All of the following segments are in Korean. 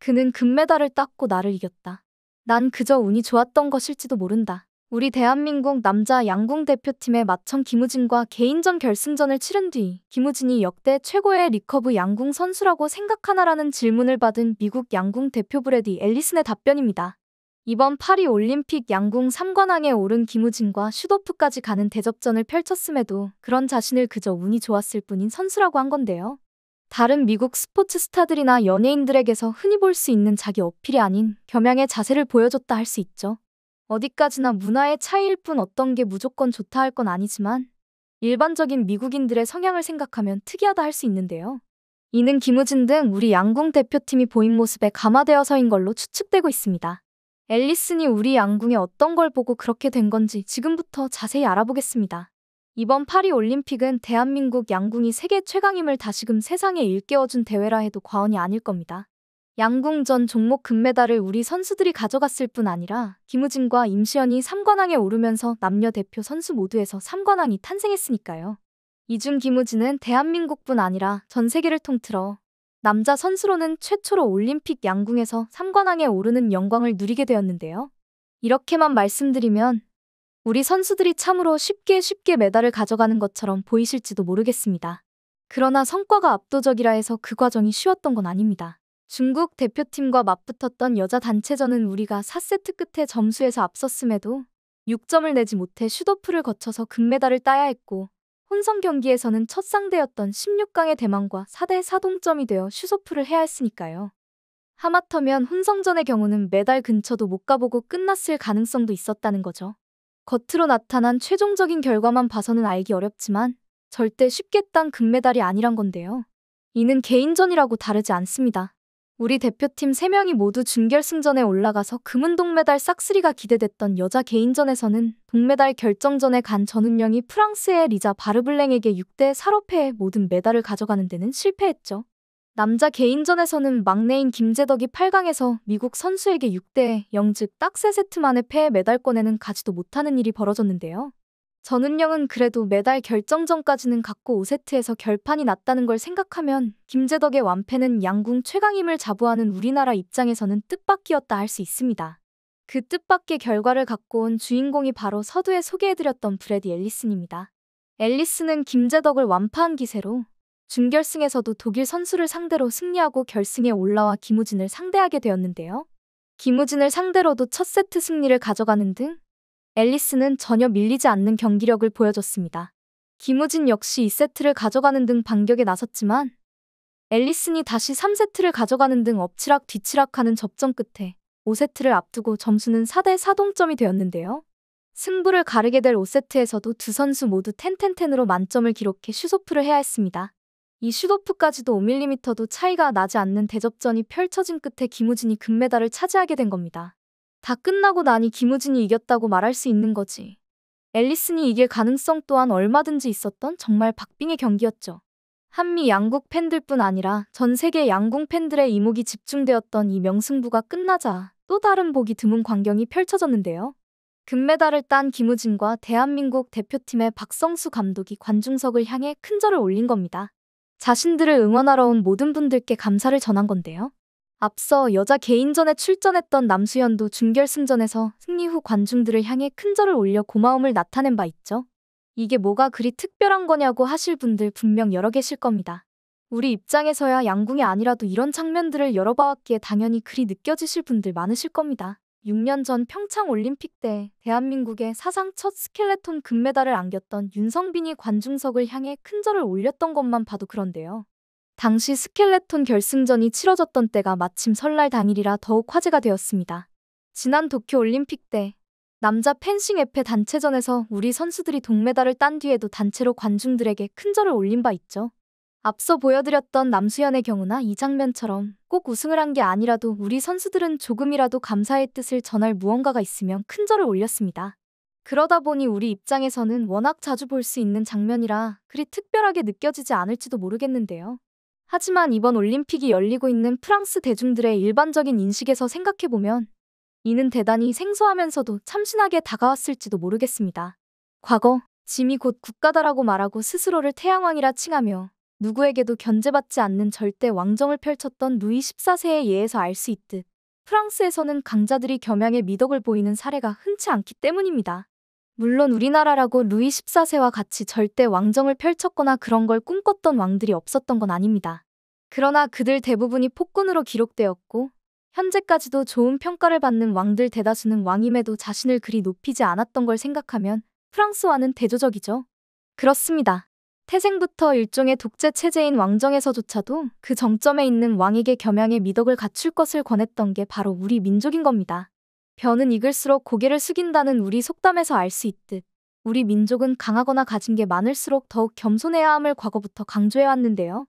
그는 금메달을 땄고 나를 이겼다. 난 그저 운이 좋았던 것일지도 모른다. 우리 대한민국 남자 양궁 대표팀의 마천 김우진과 개인전 결승전을 치른 뒤 김우진이 역대 최고의 리커브 양궁 선수라고 생각하나라는 질문을 받은 미국 양궁 대표 브레디 앨리슨의 답변입니다. 이번 파리 올림픽 양궁 3관왕에 오른 김우진과 슈도프까지 가는 대접전을 펼쳤음에도 그런 자신을 그저 운이 좋았을 뿐인 선수라고 한 건데요. 다른 미국 스포츠 스타들이나 연예인들에게서 흔히 볼 수 있는 자기 어필이 아닌 겸양의 자세를 보여줬다 할 수 있죠. 어디까지나 문화의 차이일 뿐 어떤 게 무조건 좋다 할 건 아니지만 일반적인 미국인들의 성향을 생각하면 특이하다 할 수 있는데요. 이는 김우진 등 우리 양궁 대표팀이 보인 모습에 감화되어서인 걸로 추측되고 있습니다. 앨리슨이 우리 양궁에 어떤 걸 보고 그렇게 된 건지 지금부터 자세히 알아보겠습니다. 이번 파리 올림픽은 대한민국 양궁이 세계 최강임을 다시금 세상에 일깨워준 대회라 해도 과언이 아닐 겁니다. 양궁 전 종목 금메달을 우리 선수들이 가져갔을 뿐 아니라 김우진과 임시연이 3관왕에 오르면서 남녀 대표 선수 모두에서 3관왕이 탄생했으니까요. 이중 김우진은 대한민국뿐 아니라 전 세계를 통틀어 남자 선수로는 최초로 올림픽 양궁에서 3관왕에 오르는 영광을 누리게 되었는데요. 이렇게만 말씀드리면 우리 선수들이 참으로 쉽게 쉽게 메달을 가져가는 것처럼 보이실지도 모르겠습니다. 그러나 성과가 압도적이라 해서 그 과정이 쉬웠던 건 아닙니다. 중국 대표팀과 맞붙었던 여자 단체전은 우리가 4세트 끝에 점수에서 앞섰음에도 6점을 내지 못해 슈도프를 거쳐서 금메달을 따야 했고 혼성 경기에서는 첫 상대였던 16강의 대만과 4대 4동점이 되어 슈소프를 해야 했으니까요. 하마터면 혼성전의 경우는 메달 근처도 못 가보고 끝났을 가능성도 있었다는 거죠. 겉으로 나타난 최종적인 결과만 봐서는 알기 어렵지만 절대 쉽게 딴 금메달이 아니란 건데요. 이는 개인전이라고 다르지 않습니다. 우리 대표팀 3명이 모두 준결승전에 올라가서 금은 동메달 싹쓸이가 기대됐던 여자 개인전에서는 동메달 결정전에 간 전은영이 프랑스의 리자 바르블랭에게 6대 4로 패해 모든 메달을 가져가는 데는 실패했죠. 남자 개인전에서는 막내인 김재덕이 8강에서 미국 선수에게 6대 0 즉딱세세트만의패 메달권에는 가지도 못하는 일이 벌어졌는데요. 전은영은 그래도 메달 결정전까지는 갖고 5세트에서 결판이 났다는 걸 생각하면 김재덕의 완패는 양궁 최강임을 자부하는 우리나라 입장에서는 뜻밖이었다 할 수 있습니다. 그 뜻밖의 결과를 갖고 온 주인공이 바로 서두에 소개해드렸던 브래디 앨리슨입니다. 앨리슨은 김재덕을 완파한 기세로 준결승에서도 독일 선수를 상대로 승리하고 결승에 올라와 김우진을 상대하게 되었는데요. 김우진을 상대로도 첫 세트 승리를 가져가는 등 앨리스는 전혀 밀리지 않는 경기력을 보여줬습니다. 김우진 역시 2세트를 가져가는 등 반격에 나섰지만 앨리슨이 다시 3세트를 가져가는 등 엎치락 뒤치락하는 접전 끝에 5세트를 앞두고 점수는 4대 4동점이 되었는데요. 승부를 가르게 될 5세트에서도 두 선수 모두 텐텐텐으로 만점을 기록해 슈소프를 해야 했습니다. 이 슈도프까지도 5mm도 차이가 나지 않는 대접전이 펼쳐진 끝에 김우진이 금메달을 차지하게 된 겁니다. 다 끝나고 나니 김우진이 이겼다고 말할 수 있는 거지. 앨리슨이 이길 가능성 또한 얼마든지 있었던 정말 박빙의 경기였죠. 한미 양국 팬들뿐 아니라 전 세계 양궁 팬들의 이목이 집중되었던 이 명승부가 끝나자 또 다른 보기 드문 광경이 펼쳐졌는데요. 금메달을 딴 김우진과 대한민국 대표팀의 박성수 감독이 관중석을 향해 큰절을 올린 겁니다. 자신들을 응원하러 온 모든 분들께 감사를 전한 건데요. 앞서 여자 개인전에 출전했던 남수현도 준결승전에서 승리 후 관중들을 향해 큰 절을 올려 고마움을 나타낸 바 있죠. 이게 뭐가 그리 특별한 거냐고 하실 분들 분명 여러 계실 겁니다. 우리 입장에서야 양궁이 아니라도 이런 장면들을 열어봐왔기에 당연히 그리 느껴지실 분들 많으실 겁니다. 6년 전 평창 올림픽 때 대한민국의 사상 첫 스켈레톤 금메달을 안겼던 윤성빈이 관중석을 향해 큰절을 올렸던 것만 봐도 그런데요. 당시 스켈레톤 결승전이 치러졌던 때가 마침 설날 당일이라 더욱 화제가 되었습니다. 지난 도쿄 올림픽 때 남자 펜싱 에페 단체전에서 우리 선수들이 동메달을 딴 뒤에도 단체로 관중들에게 큰절을 올린 바 있죠. 앞서 보여드렸던 남수현의 경우나 이 장면처럼 꼭 우승을 한 게 아니라도 우리 선수들은 조금이라도 감사의 뜻을 전할 무언가가 있으면 큰 절을 올렸습니다. 그러다 보니 우리 입장에서는 워낙 자주 볼 수 있는 장면이라 그리 특별하게 느껴지지 않을지도 모르겠는데요. 하지만 이번 올림픽이 열리고 있는 프랑스 대중들의 일반적인 인식에서 생각해보면 이는 대단히 생소하면서도 참신하게 다가왔을지도 모르겠습니다. 과거, 짐이 곧 국가다라고 말하고 스스로를 태양왕이라 칭하며 누구에게도 견제받지 않는 절대 왕정을 펼쳤던 루이 14세의 예에서 알 수 있듯 프랑스에서는 강자들이 겸양의 미덕을 보이는 사례가 흔치 않기 때문입니다. 물론 우리나라라고 루이 14세와 같이 절대 왕정을 펼쳤거나 그런 걸 꿈꿨던 왕들이 없었던 건 아닙니다. 그러나 그들 대부분이 폭군으로 기록되었고 현재까지도 좋은 평가를 받는 왕들 대다수는 왕임에도 자신을 그리 높이지 않았던 걸 생각하면 프랑스와는 대조적이죠. 그렇습니다. 태생부터 일종의 독재 체제인 왕정에서조차도 그 정점에 있는 왕에게 겸양의 미덕을 갖출 것을 권했던 게 바로 우리 민족인 겁니다. 변은 익을수록 고개를 숙인다는 우리 속담에서 알 수 있듯 우리 민족은 강하거나 가진 게 많을수록 더욱 겸손해야 함을 과거부터 강조해왔는데요.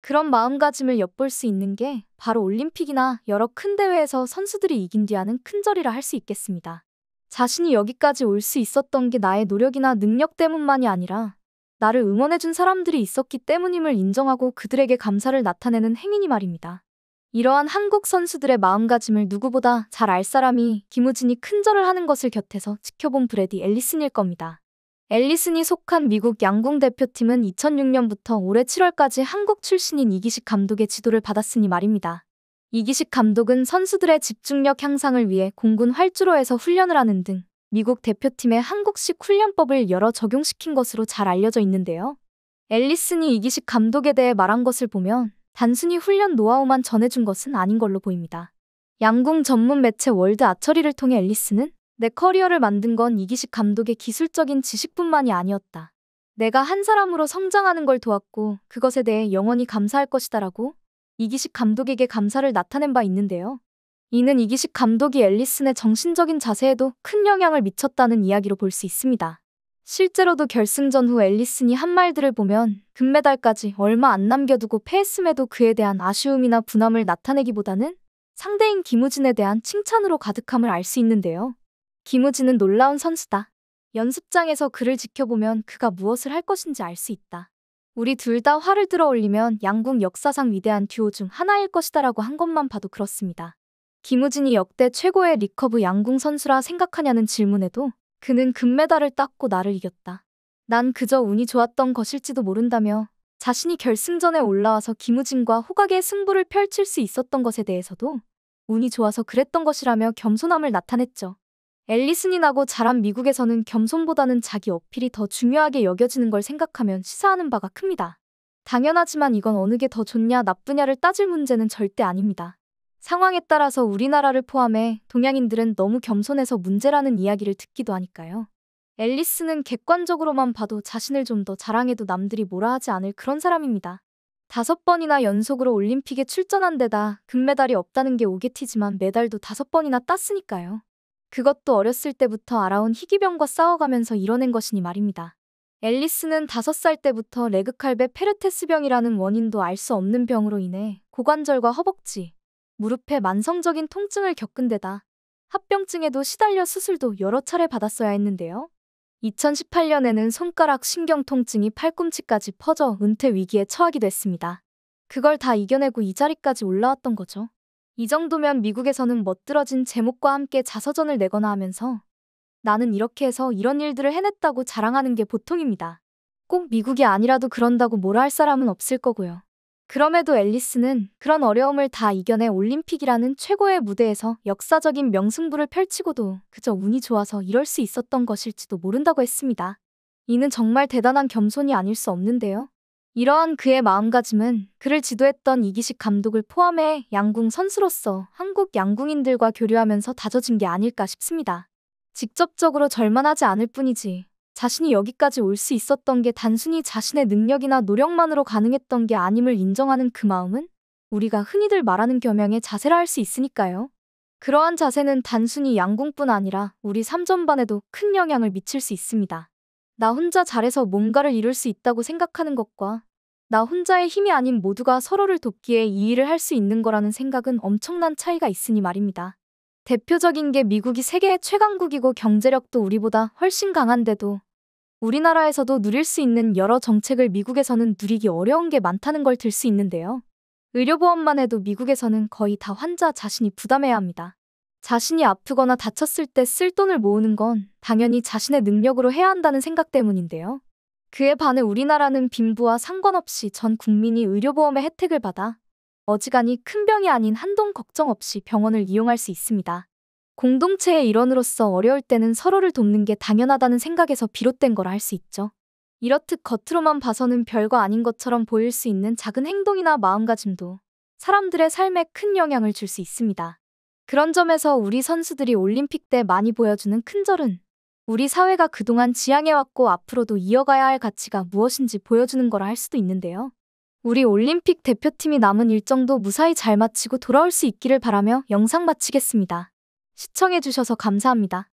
그런 마음가짐을 엿볼 수 있는 게 바로 올림픽이나 여러 큰 대회에서 선수들이 이긴 뒤하는 큰절이라 할 수 있겠습니다. 자신이 여기까지 올 수 있었던 게 나의 노력이나 능력 때문만이 아니라 나를 응원해준 사람들이 있었기 때문임을 인정하고 그들에게 감사를 나타내는 행인이 말입니다. 이러한 한국 선수들의 마음가짐을 누구보다 잘 알 사람이 김우진이 큰절을 하는 것을 곁에서 지켜본 브레디 앨리슨일 겁니다. 앨리슨이 속한 미국 양궁 대표팀은 2006년부터 올해 7월까지 한국 출신인 이기식 감독의 지도를 받았으니 말입니다. 이기식 감독은 선수들의 집중력 향상을 위해 공군 활주로에서 훈련을 하는 등 미국 대표팀의 한국식 훈련법을 열어 적용시킨 것으로 잘 알려져 있는데요. 앨리슨이 이기식 감독에 대해 말한 것을 보면 단순히 훈련 노하우만 전해준 것은 아닌 걸로 보입니다. 양궁 전문 매체 월드 아처리를 통해 앨리슨은내 커리어를 만든 건 이기식 감독의 기술적인 지식뿐만이 아니었다. 내가 한 사람으로 성장하는 걸 도왔고 그것에 대해 영원히 감사할 것이다라고 이기식 감독에게 감사를 나타낸 바 있는데요. 이는 이기식 감독이 앨리슨의 정신적인 자세에도 큰 영향을 미쳤다는 이야기로 볼 수 있습니다. 실제로도 결승전 후 앨리슨이 한 말들을 보면 금메달까지 얼마 안 남겨두고 패했음에도 그에 대한 아쉬움이나 분함을 나타내기보다는 상대인 김우진에 대한 칭찬으로 가득함을 알 수 있는데요. 김우진은 놀라운 선수다. 연습장에서 그를 지켜보면 그가 무엇을 할 것인지 알 수 있다. 우리 둘 다 화를 들어 올리면 양궁 역사상 위대한 듀오 중 하나일 것이다라고 한 것만 봐도 그렇습니다. 김우진이 역대 최고의 리커브 양궁 선수라 생각하냐는 질문에도 그는 금메달을 땄고 나를 이겼다. 난 그저 운이 좋았던 것일지도 모른다며 자신이 결승전에 올라와서 김우진과 호각의 승부를 펼칠 수 있었던 것에 대해서도 운이 좋아서 그랬던 것이라며 겸손함을 나타냈죠. 앨리슨이나고 자란 미국에서는 겸손보다는 자기 어필이 더 중요하게 여겨지는 걸 생각하면 시사하는 바가 큽니다. 당연하지만 이건 어느 게 더 좋냐 나쁘냐를 따질 문제는 절대 아닙니다. 상황에 따라서 우리나라를 포함해 동양인들은 너무 겸손해서 문제라는 이야기를 듣기도 하니까요. 앨리스는 객관적으로만 봐도 자신을 좀 더 자랑해도 남들이 뭐라 하지 않을 그런 사람입니다. 다섯 번이나 연속으로 올림픽에 출전한 데다 금메달이 없다는 게 오게티지만 메달도 다섯 번이나 땄으니까요. 그것도 어렸을 때부터 알아온 희귀병과 싸워가면서 이뤄낸 것이니 말입니다. 앨리스는 다섯 살 때부터 레그칼베 페르테스병이라는 원인도 알 수 없는 병으로 인해 고관절과 허벅지, 무릎에 만성적인 통증을 겪은 데다 합병증에도 시달려 수술도 여러 차례 받았어야 했는데요. 2018년에는 손가락 신경 통증이 팔꿈치까지 퍼져 은퇴 위기에 처하기도 했습니다. 그걸 다 이겨내고 이 자리까지 올라왔던 거죠. 이 정도면 미국에서는 멋들어진 제목과 함께 자서전을 내거나 하면서 나는 이렇게 해서 이런 일들을 해냈다고 자랑하는 게 보통입니다. 꼭 미국이 아니라도 그런다고 뭐라 할 사람은 없을 거고요. 그럼에도 앨리스는 그런 어려움을 다 이겨내 올림픽이라는 최고의 무대에서 역사적인 명승부를 펼치고도 그저 운이 좋아서 이럴 수 있었던 것일지도 모른다고 했습니다. 이는 정말 대단한 겸손이 아닐 수 없는데요. 이러한 그의 마음가짐은 그를 지도했던 이기식 감독을 포함해 양궁 선수로서 한국 양궁인들과 교류하면서 다져진 게 아닐까 싶습니다. 직접적으로 절만하지 않을 뿐이지 자신이 여기까지 올 수 있었던 게 단순히 자신의 능력이나 노력만으로 가능했던 게 아님을 인정하는 그 마음은 우리가 흔히들 말하는 겸양의 자세라 할 수 있으니까요. 그러한 자세는 단순히 양궁뿐 아니라 우리 삼전반에도 큰 영향을 미칠 수 있습니다. 나 혼자 잘해서 뭔가를 이룰 수 있다고 생각하는 것과 나 혼자의 힘이 아닌 모두가 서로를 돕기에 이 일을 할 수 있는 거라는 생각은 엄청난 차이가 있으니 말입니다. 대표적인 게 미국이 세계 최강국이고 경제력도 우리보다 훨씬 강한데도 우리나라에서도 누릴 수 있는 여러 정책을 미국에서는 누리기 어려운 게 많다는 걸 들 수 있는데요. 의료보험만 해도 미국에서는 거의 다 환자 자신이 부담해야 합니다. 자신이 아프거나 다쳤을 때 쓸 돈을 모으는 건 당연히 자신의 능력으로 해야 한다는 생각 때문인데요. 그에 반해 우리나라는 빈부와 상관없이 전 국민이 의료보험의 혜택을 받아 어지간히 큰 병이 아닌 한동 걱정 없이 병원을 이용할 수 있습니다. 공동체의 일원으로서 어려울 때는 서로를 돕는 게 당연하다는 생각에서 비롯된 거라 할 수 있죠. 이렇듯 겉으로만 봐서는 별거 아닌 것처럼 보일 수 있는 작은 행동이나 마음가짐도 사람들의 삶에 큰 영향을 줄 수 있습니다. 그런 점에서 우리 선수들이 올림픽 때 많이 보여주는 큰절은 우리 사회가 그동안 지향해왔고 앞으로도 이어가야 할 가치가 무엇인지 보여주는 거라 할 수도 있는데요. 우리 올림픽 대표팀이 남은 일정도 무사히 잘 마치고 돌아올 수 있기를 바라며 영상 마치겠습니다. 시청해주셔서 감사합니다.